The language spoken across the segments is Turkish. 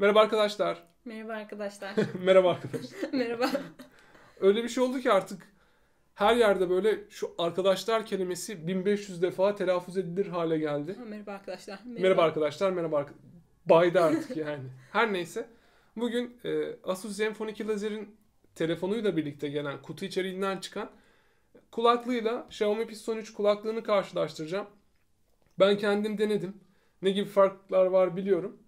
Merhaba arkadaşlar. Merhaba arkadaşlar. Merhaba arkadaşlar. Merhaba. Öyle bir şey oldu ki artık her yerde böyle şu arkadaşlar kelimesi 1500 defa telaffuz edilir hale geldi. merhaba arkadaşlar. Merhaba, merhaba arkadaşlar. Merhaba arkadaşlar. Baydı artık yani. her neyse. Bugün e, Asus Zenfone 2 Lazer'in telefonuyla birlikte gelen kutu içeriğinden çıkan kulaklığıyla Xiaomi Piston 3 kulaklığını karşılaştıracağım. Ben kendim denedim. Ne gibi farklar var biliyorum.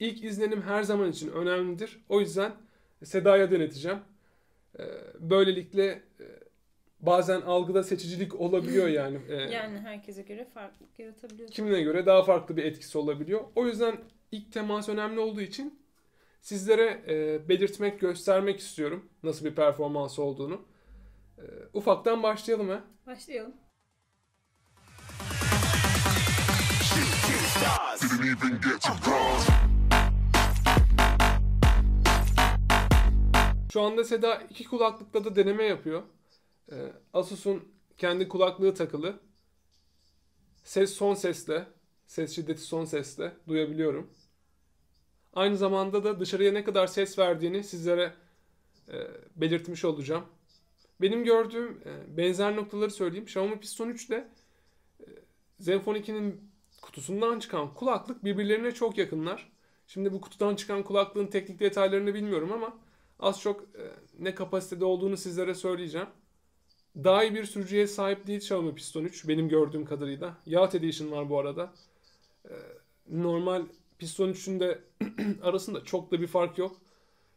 İlk izlenim her zaman için önemlidir. O yüzden Seda'ya deneteceğim. Böylelikle bazen algıda seçicilik olabiliyor yani. yani herkese göre farklı yaratabiliyor. Kimine göre daha farklı bir etkisi olabiliyor. O yüzden ilk temas önemli olduğu için sizlere belirtmek, göstermek istiyorum nasıl bir performans olduğunu. Ufaktan başlayalım ha. Başlayalım. Didn't even get to pause. Şu anda Seda iki kulaklıkla da deneme yapıyor. Ee, Asus'un kendi kulaklığı takılı. Ses son sesle, ses şiddeti son sesle duyabiliyorum. Aynı zamanda da dışarıya ne kadar ses verdiğini sizlere e, belirtmiş olacağım. Benim gördüğüm e, benzer noktaları söyleyeyim. Xiaomi Piston 3 ile e, Zenfone 2'nin kutusundan çıkan kulaklık birbirlerine çok yakınlar. Şimdi bu kutudan çıkan kulaklığın teknik detaylarını bilmiyorum ama az çok e, ne kapasitede olduğunu sizlere söyleyeceğim. Daha iyi bir sürücüye sahip değil Xiaomi Piston 3 benim gördüğüm kadarıyla. Yacht Edition var bu arada. E, normal Piston 3'ün de arasında çok da bir fark yok.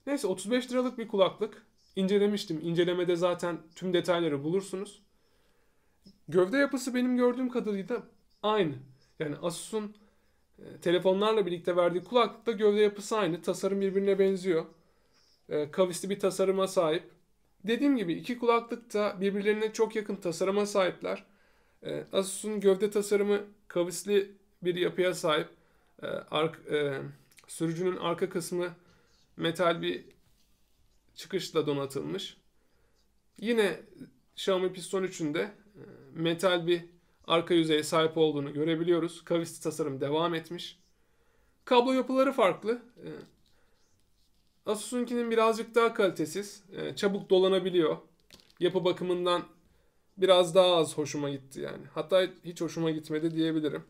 Neyse 35 liralık bir kulaklık. İncelemiştim. İncelemede zaten tüm detayları bulursunuz. Gövde yapısı benim gördüğüm kadarıyla aynı. Yani Asus'un e, telefonlarla birlikte verdiği kulaklıkta gövde yapısı aynı. Tasarım birbirine benziyor. E, kavisli bir tasarıma sahip. Dediğim gibi iki kulaklık da birbirlerine çok yakın tasarıma sahipler. E, Asus'un gövde tasarımı kavisli bir yapıya sahip. E, ark, e, sürücünün arka kısmı metal bir çıkışla donatılmış. Yine Xiaomi Piston 3'ün de metal bir arka yüzeye sahip olduğunu görebiliyoruz. Kavisli tasarım devam etmiş. Kablo yapıları farklı. Asus'unkinin birazcık daha kalitesiz. E, çabuk dolanabiliyor. Yapı bakımından biraz daha az hoşuma gitti yani. Hatta hiç hoşuma gitmedi diyebilirim.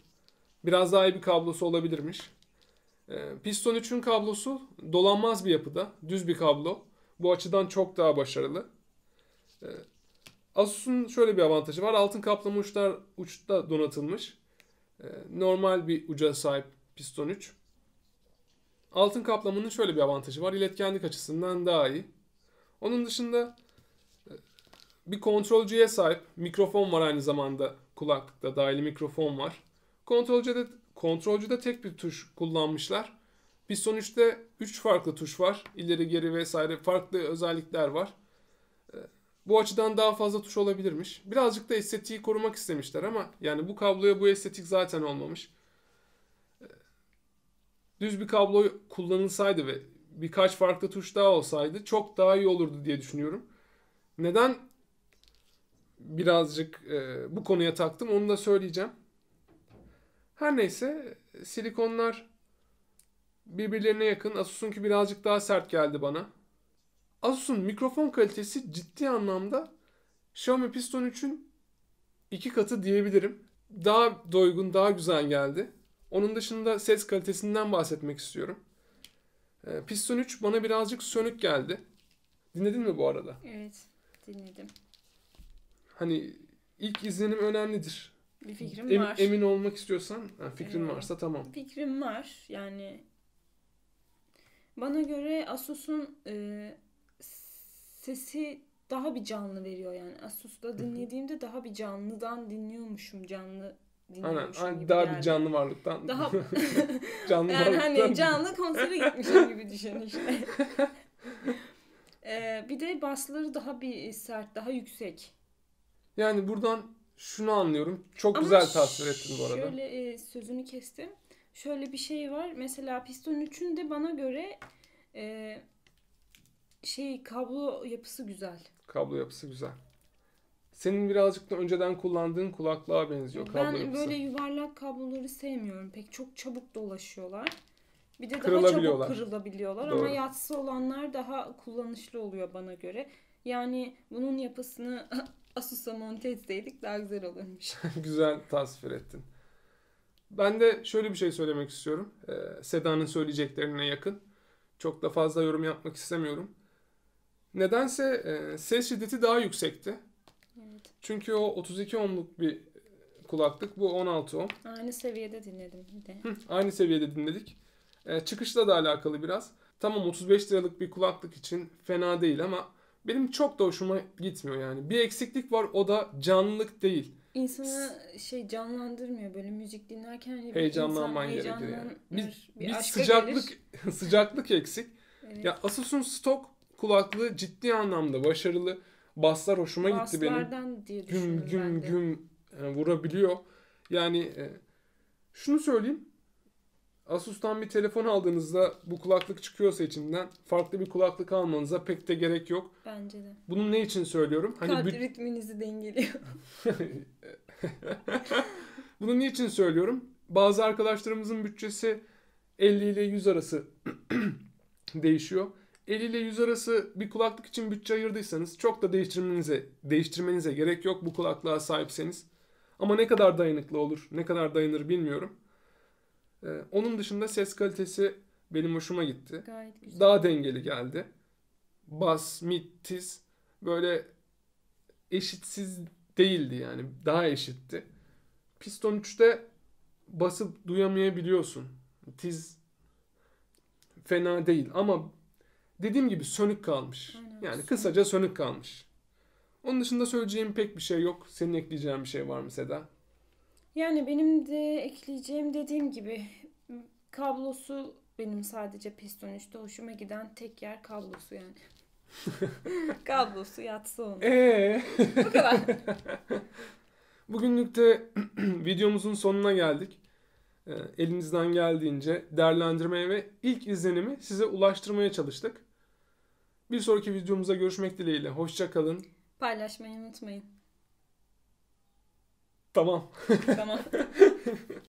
Biraz daha iyi bir kablosu olabilirmiş. E, Piston 3'ün kablosu dolanmaz bir yapıda. Düz bir kablo. Bu açıdan çok daha başarılı. E, Asus'un şöyle bir avantajı var. Altın kaplama uçlar uçta donatılmış. E, normal bir uca sahip Piston 3 altın kaplamanın şöyle bir avantajı var. İletkenlik açısından daha iyi. Onun dışında e, bir kontrolcüye sahip. Mikrofon var aynı zamanda kulakta dahili mikrofon var. Kontrolcüde, kontrolcüde tek bir tuş kullanmışlar. Bir sonuçta 3 farklı tuş var. İleri geri vesaire farklı özellikler var. E, bu açıdan daha fazla tuş olabilirmiş. Birazcık da estetiği korumak istemişler ama yani bu kabloya bu estetik zaten olmamış düz bir kablo kullanılsaydı ve birkaç farklı tuş daha olsaydı çok daha iyi olurdu diye düşünüyorum. Neden birazcık e, bu konuya taktım onu da söyleyeceğim. Her neyse silikonlar birbirlerine yakın. Asus'unki birazcık daha sert geldi bana. Asus'un mikrofon kalitesi ciddi anlamda Xiaomi Piston 3'ün iki katı diyebilirim. Daha doygun, daha güzel geldi. Onun dışında ses kalitesinden bahsetmek istiyorum. E, Piston 3 bana birazcık sönük geldi. Dinledin mi bu arada? Evet, dinledim. Hani ilk izlenim önemlidir. Bir fikrim emin, var. Emin olmak istiyorsan ha, fikrin ee, varsa tamam. Fikrim var. Yani bana göre Asus'un e, sesi daha bir canlı veriyor yani. Asus'ta dinlediğimde daha bir canlıdan dinliyormuşum canlı Aynen. Aynen. Daha geldi. bir canlı varlıktan. Daha canlı yani hani varlıktan. Hani canlı konsere gitmişim gibi düşün işte. ee, bir de basları daha bir sert, daha yüksek. Yani buradan şunu anlıyorum. Çok Ama güzel tasvir ettin bu arada. Şöyle e, sözünü kestim. Şöyle bir şey var. Mesela Piston 3'ün de bana göre e, şey kablo yapısı güzel. Kablo yapısı güzel. Senin birazcık da önceden kullandığın kulaklığa benziyor kablo Ben yapısı. böyle yuvarlak kabloları sevmiyorum pek. Çok çabuk dolaşıyorlar. Bir de daha çabuk kırılabiliyorlar Doğru. ama yatsı olanlar daha kullanışlı oluyor bana göre. Yani bunun yapısını Asus'a monte etseydik daha güzel olurmuş. güzel tasvir ettin. Ben de şöyle bir şey söylemek istiyorum. Ee, Seda'nın söyleyeceklerine yakın. Çok da fazla yorum yapmak istemiyorum. Nedense e, ses şiddeti daha yüksekti. Evet. Çünkü o 32 ohmluk bir kulaklık. Bu 16 ohm. Aynı seviyede dinledim bir de. Hı, aynı seviyede dinledik. Ee, çıkışla da alakalı biraz. Tamam 35 liralık bir kulaklık için fena değil ama benim çok da hoşuma gitmiyor yani. Bir eksiklik var o da canlılık değil. İnsanı şey canlandırmıyor böyle müzik dinlerken heyecanlanman gerekiyor yani. Bir, bir, bir sıcaklık sıcaklık eksik. Evet. Ya Asus'un stok kulaklığı ciddi anlamda başarılı. Baslar hoşuma gitti benim. Baslardan diye Güm güm güm yani e, vurabiliyor. Yani e, şunu söyleyeyim. Asus'tan bir telefon aldığınızda bu kulaklık çıkıyorsa içinden farklı bir kulaklık almanıza pek de gerek yok. Bence de. Bunu ne için söylüyorum? Hani Kalp ritminizi dengeliyor. Bunu için söylüyorum? Bazı arkadaşlarımızın bütçesi 50 ile 100 arası değişiyor. 50 ile 100 arası bir kulaklık için bütçe ayırdıysanız çok da değiştirmenize, değiştirmenize gerek yok bu kulaklığa sahipseniz. Ama ne kadar dayanıklı olur, ne kadar dayanır bilmiyorum. Ee, onun dışında ses kalitesi benim hoşuma gitti. Gayet güzel. Daha dengeli geldi. Bas, mid, tiz böyle eşitsiz değildi yani. Daha eşitti. Piston 3'te basıp duyamayabiliyorsun. Tiz fena değil ama dediğim gibi sönük kalmış. Aynen. Yani kısaca sönük kalmış. Onun dışında söyleyeceğim pek bir şey yok. Senin ekleyeceğin bir şey var mı Seda? Yani benim de ekleyeceğim dediğim gibi kablosu benim sadece piston 3'te hoşuma giden tek yer kablosu yani. kablosu yatsı onu. Ee? Bu kadar. Bugünlük de videomuzun sonuna geldik. Ee, Elinizden geldiğince değerlendirmeye ve ilk izlenimi size ulaştırmaya çalıştık. Bir sonraki videomuzda görüşmek dileğiyle. Hoşçakalın. Paylaşmayı unutmayın. Tamam. Tamam.